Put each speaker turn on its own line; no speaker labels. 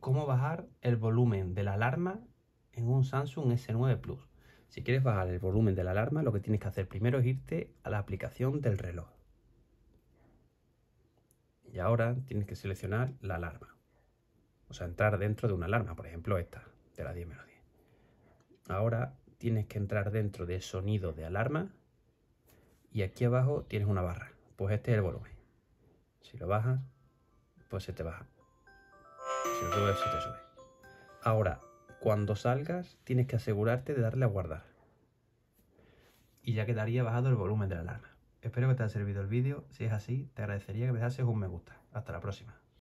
cómo bajar el volumen de la alarma en un Samsung S9 Plus. Si quieres bajar el volumen de la alarma, lo que tienes que hacer primero es irte a la aplicación del reloj. Y ahora tienes que seleccionar la alarma. O sea, entrar dentro de una alarma, por ejemplo esta, de la 10 menos 10. Ahora tienes que entrar dentro de sonido de alarma y aquí abajo tienes una barra. Pues este es el volumen. Si lo bajas, pues se te baja. Ahora, cuando salgas, tienes que asegurarte de darle a guardar. Y ya quedaría bajado el volumen de la alarma. Espero que te haya servido el vídeo. Si es así, te agradecería que me dejases un me gusta. Hasta la próxima.